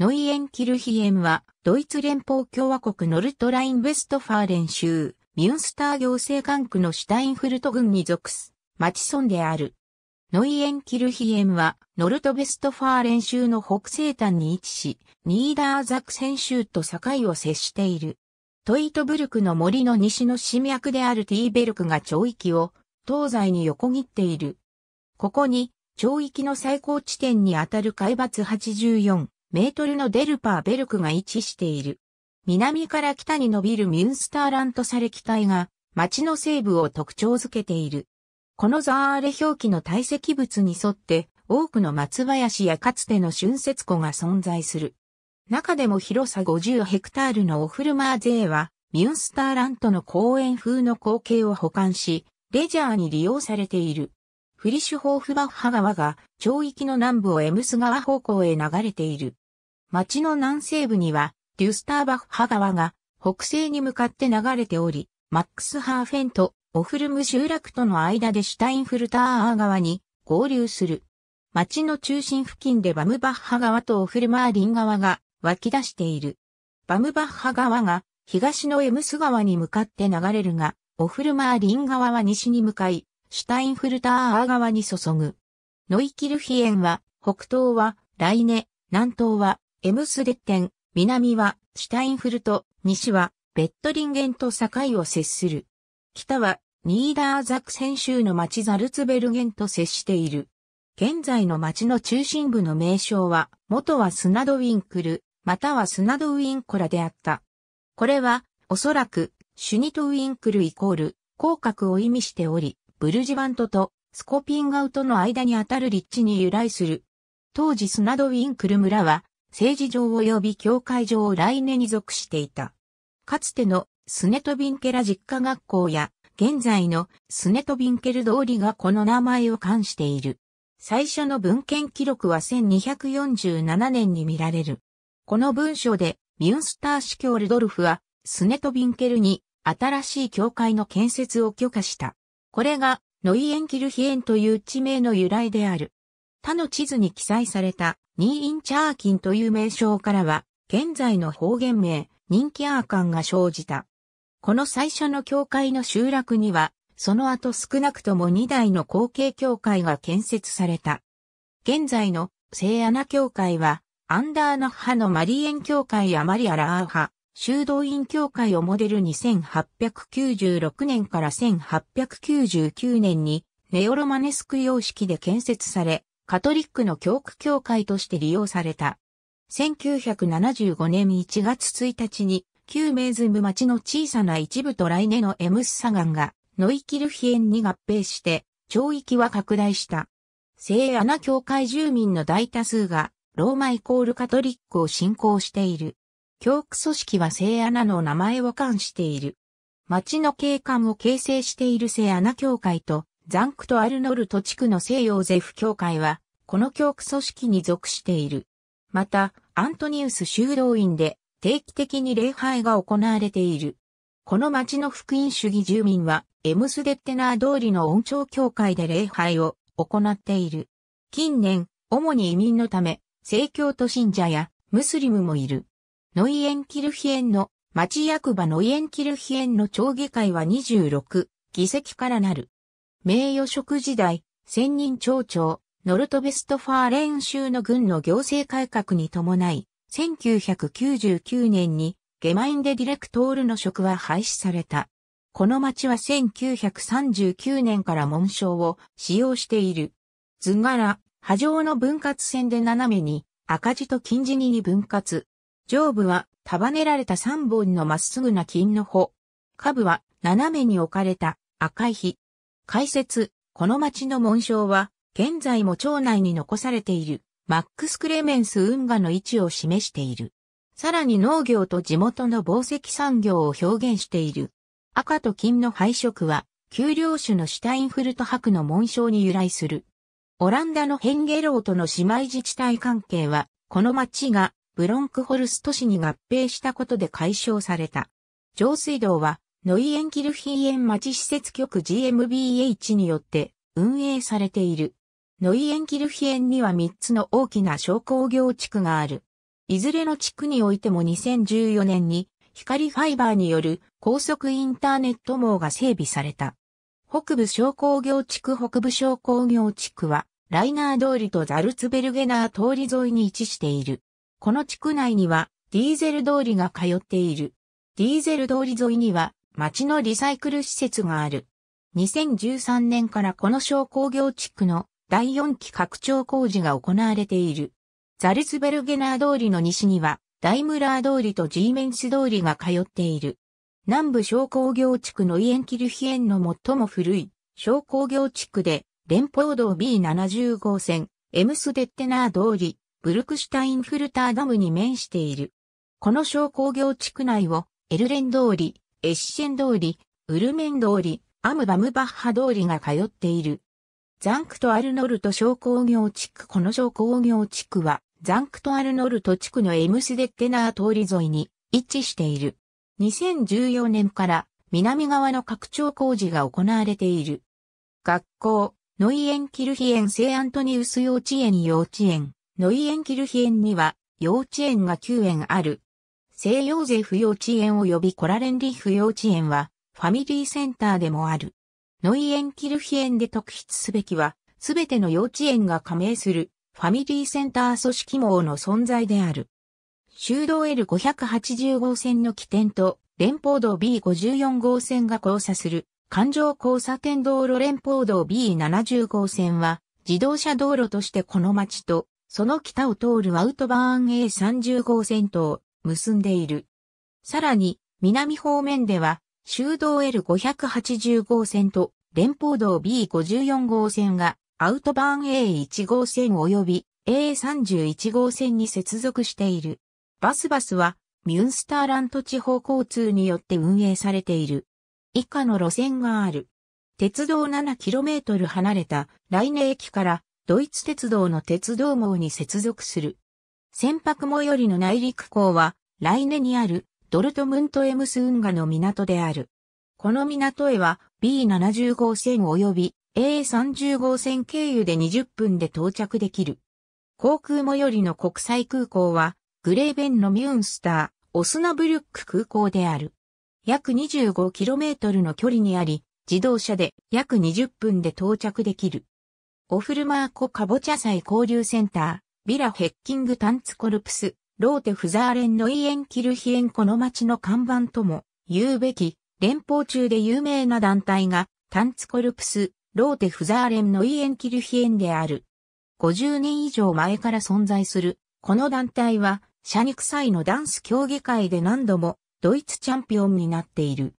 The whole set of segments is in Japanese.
ノイエンキルヒエンは、ドイツ連邦共和国ノルトライン・ベストファーレン州、ミュンスター行政管区のシュタインフルト郡に属す、町村である。ノイエンキルヒエンは、ノルトベストファーレン州の北西端に位置し、ニーダーザクセン州と境を接している。トイトブルクの森の西の市脈であるティーベルクが町域を、東西に横切っている。ここに、町域の最高地点にあたる海抜84、メートルのデルパーベルクが位置している。南から北に伸びるミュンスターラントされ機体が町の西部を特徴づけている。このザーレ表記の堆積物に沿って多くの松林やかつての春節湖が存在する。中でも広さ50ヘクタールのオフルマーゼーはミュンスターラントの公園風の光景を保管し、レジャーに利用されている。フリシュホーフバッハ川が、町域の南部をエムス川方向へ流れている。町の南西部には、デュスターバッハ川が北西に向かって流れており、マックスハーフェンとオフルム集落との間でシュタインフルターア川に合流する。町の中心付近でバムバッハ川とオフルマーリン川が湧き出している。バムバッハ川が東のエムス川に向かって流れるが、オフルマーリン川は西に向かい、シュタインフルターア川に注ぐ。ノイキルヒエンは、北東はライネ、南東はエムスデッテン、南はシュタインフルト、西はベットリンゲンと境を接する。北はニーダーザクセン州の町ザルツベルゲンと接している。現在の町の中心部の名称は、元はスナドウィンクル、またはスナドウィンコラであった。これは、おそらく、シュニトウィンクルイコール、広角を意味しており、ブルジバントとスコピンガウトの間にあたる立地に由来する。当時スナドウィンクル村は、政治上及び教会上来年に属していた。かつてのスネトビンケラ実家学校や、現在のスネトビンケル通りがこの名前を冠している。最初の文献記録は1247年に見られる。この文書で、ミュンスター司教ルドルフは、スネトビンケルに新しい教会の建設を許可した。これが、ノイエンキルヒエンという地名の由来である。他の地図に記載されたニーインチャーキンという名称からは、現在の方言名、人気アーカンが生じた。この最初の教会の集落には、その後少なくとも2台の後継教会が建設された。現在の聖アナ教会は、アンダーナ派のマリエン教会やマリアラー派、修道院教会をモデルに1896年から1899年にネオロマネスク様式で建設され、カトリックの教区教会として利用された。1975年1月1日に、旧メーズム町の小さな一部と来年のエムスサガンが、ノイキルヒエンに合併して、町域は拡大した。聖アナ教会住民の大多数が、ローマイコールカトリックを信仰している。教区組織は聖アナの名前を冠している。町の景観を形成している聖アナ教会と、ザンクト・アルノルト地区の西洋ゼフ教会は、この教区組織に属している。また、アントニウス修道院で定期的に礼拝が行われている。この町の福音主義住民は、エムスデッテナー通りの恩調教会で礼拝を行っている。近年、主に移民のため、聖教徒信者やムスリムもいる。ノイエンキルヒエンの町役場ノイエンキルヒエンの町議会は26議席からなる。名誉職時代、専任町長、ノルトベストファーレン州の軍の行政改革に伴い、1999年にゲマインデディレクトールの職は廃止された。この町は1939年から紋章を使用している。図柄、波状の分割線で斜めに、赤字と金字にに分割。上部は束ねられた3本のまっすぐな金の穂。下部は斜めに置かれた赤い火。解説、この町の紋章は、現在も町内に残されている、マックス・クレメンス運河の位置を示している。さらに農業と地元の紡績産業を表現している。赤と金の配色は、丘陵種のシュタインフルト博の紋章に由来する。オランダのヘンゲローとの姉妹自治体関係は、この町がブロンクホルスト市に合併したことで解消された。上水道はノイエンキルヒーエン町施設局 GmbH によって運営されている。ノイエンキルヒエンには3つの大きな商工業地区がある。いずれの地区においても2014年に光ファイバーによる高速インターネット網が整備された。北部商工業地区北部商工業地区はライナー通りとザルツベルゲナー通り沿いに位置している。この地区内にはディーゼル通りが通っている。ディーゼル通り沿いには町のリサイクル施設がある。2013年からこの商工業地区の第4期拡張工事が行われている。ザルツベルゲナー通りの西には、ダイムラー通りとジーメンス通りが通っている。南部商工業地区のイエンキルヒエンの最も古い商工業地区で、連邦道 B70 号線、エムスデッテナー通り、ブルクシュタインフルターダムに面している。この商工業地区内をエルレン通り、エッシェン通り、ウルメン通り、アムバムバッハ通りが通っている。ザンクトアルノルト商工業地区この商工業地区は、ザンクトアルノルト地区のエムスデッテナー通り沿いに位置している。2014年から南側の拡張工事が行われている。学校、ノイエンキルヒエン聖アントニウス幼稚園幼稚園、ノイエンキルヒエンには幼稚園が9園ある。西洋勢不幼稚園及びコラレンリー幼稚園は、ファミリーセンターでもある。ノイエンキルヒエンで特筆すべきは、すべての幼稚園が加盟する、ファミリーセンター組織網の存在である。修道 L580 号線の起点と、連邦道 B54 号線が交差する、環状交差点道路連邦道 B70 号線は、自動車道路としてこの町と、その北を通るアウトバーン A30 号線と、結んでいる。さらに、南方面では、修道 L580 号線と連邦道 B54 号線がアウトバーン A1 号線及び A31 号線に接続している。バスバスはミュンスターラント地方交通によって運営されている。以下の路線がある。鉄道 7km 離れたライネ駅からドイツ鉄道の鉄道網に接続する。船舶最寄りの内陸港は、ライネにあるドルトムントエムス運河の港である。この港へは B70 号線及び A30 号線経由で20分で到着できる。航空最寄りの国際空港は、グレーベンのミュンスター、オスナブルック空港である。約 25km の距離にあり、自動車で約20分で到着できる。オフルマーコカボチャ祭交流センター。ビラ・ヘッキング・タンツ・コルプス、ローテ・フザーレンのイエン・キルヒエンこの町の看板とも言うべき、連邦中で有名な団体が、タンツ・コルプス、ローテ・フザーレンのイエン・キルヒエンである。50年以上前から存在する、この団体は、シャニクサイのダンス競技会で何度も、ドイツチャンピオンになっている。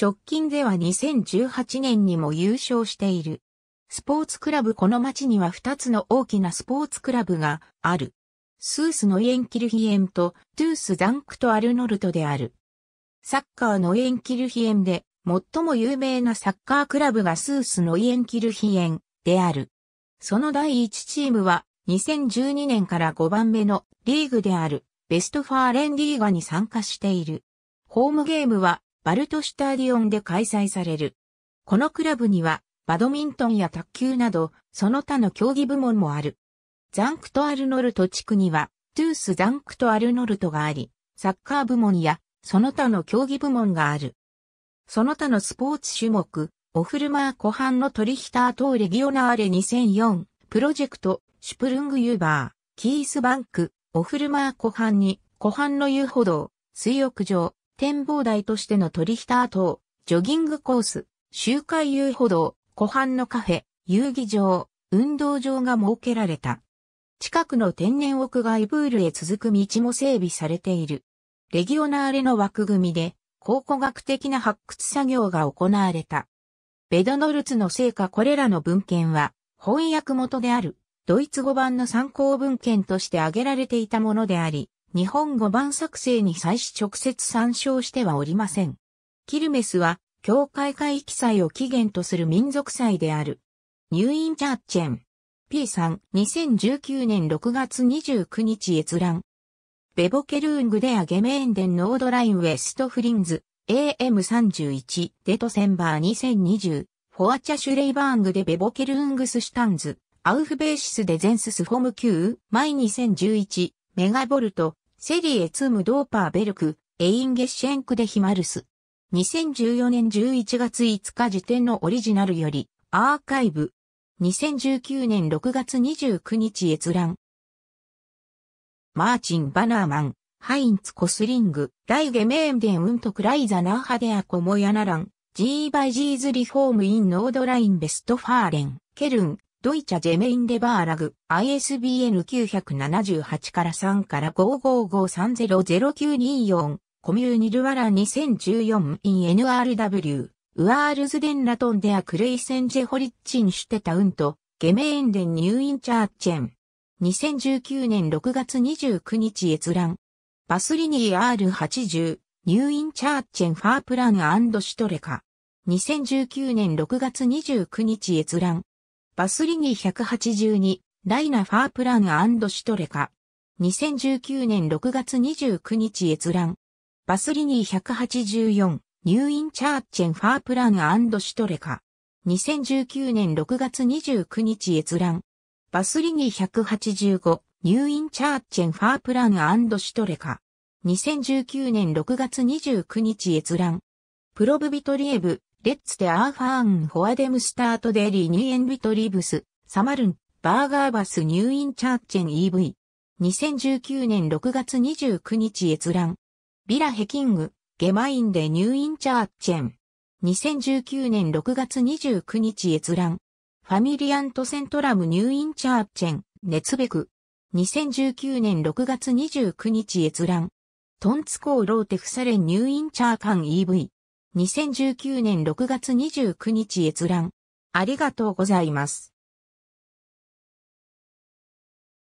直近では2018年にも優勝している。スポーツクラブこの町には2つの大きなスポーツクラブがある。スースのイエンキルヒエムとトゥースザンクトアルノルトである。サッカーのイエンキルヒエムで最も有名なサッカークラブがスースのイエンキルヒエンである。その第一チームは2012年から5番目のリーグであるベストファーレンリーガに参加している。ホームゲームはバルトシュタディオンで開催される。このクラブにはバドミントンや卓球など、その他の競技部門もある。ザンクトアルノルト地区には、トゥースザンクトアルノルトがあり、サッカー部門や、その他の競技部門がある。その他のスポーツ種目、オフルマー湖畔のトリヒター等レギオナーレ2004、プロジェクト、シュプルングユーバー、キースバンク、オフルマー湖畔に、湖畔の遊歩道、水浴場、展望台としてのトリヒター等、ジョギングコース、周回遊歩道、湖畔のカフェ、遊技場、運動場が設けられた。近くの天然屋外プールへ続く道も整備されている。レギオナーレの枠組みで考古学的な発掘作業が行われた。ベドノルツの成果これらの文献は翻訳元であるドイツ語版の参考文献として挙げられていたものであり、日本語版作成に際し直接参照してはおりません。キルメスは教会会議祭を起源とする民族祭である。ニューインチャーチェン。P さん、2019年6月29日閲覧。ベボケルーングデアゲメーンデンノードラインウェストフリンズ、AM31、デトセンバー2020、フォアチャシュレイバーングでベボケルーングスシュタンズ、アウフベーシスでゼンススフォム Q、マイ2011、メガボルト、セリエツムドーパーベルク、エインゲッシェンクでヒマルス。2014年11月5日時点のオリジナルより、アーカイブ。2019年6月29日閲覧。マーチン・バナーマン、ハインツ・コスリング、ライゲメーンデン・ウント・クライザ・ナーハデア・コモヤナラン、ジー・バイ・ジーズ・リフォーム・イン・ノードライン・ベスト・ファーレン、ケルン、ドイチャ・ジェメイン・デバーラグ、ISBN 978から3から555300924。コミューニルワラ2014 in NRW、ウアールズデンラトンデアクレイセンジェホリッチンシュテタウント、ゲメーンデンニューインチャーチェン。2019年6月29日閲覧。バスリニー R80、ニューインチャーチェンファープランシュトレカ。2019年6月29日閲覧。バスリニー182、ライナファープランシュトレカ。2019年6月29日閲覧。バスリニー184、ニューインチャーチェンファープランシュトレカ。2019年6月29日閲覧。バスリニー185、ニューインチャーチェンファープランシュトレカ。2019年6月29日閲覧。プロブビトリエブ、レッツテアーファーンフォアデムスタートデリーニーエンビトリブス、サマルン、バーガーバスニューインチャーチェン EV。2019年6月29日閲覧。ビラヘキング、ゲマインデ・ニューインチャーチェン。2019年6月29日閲覧。ファミリアントセントラムニューインチャーチェン、熱べく。2019年6月29日閲覧。トンツコーローテフサレンニューインチャーカン EV。2019年6月29日閲覧。ありがとうございます。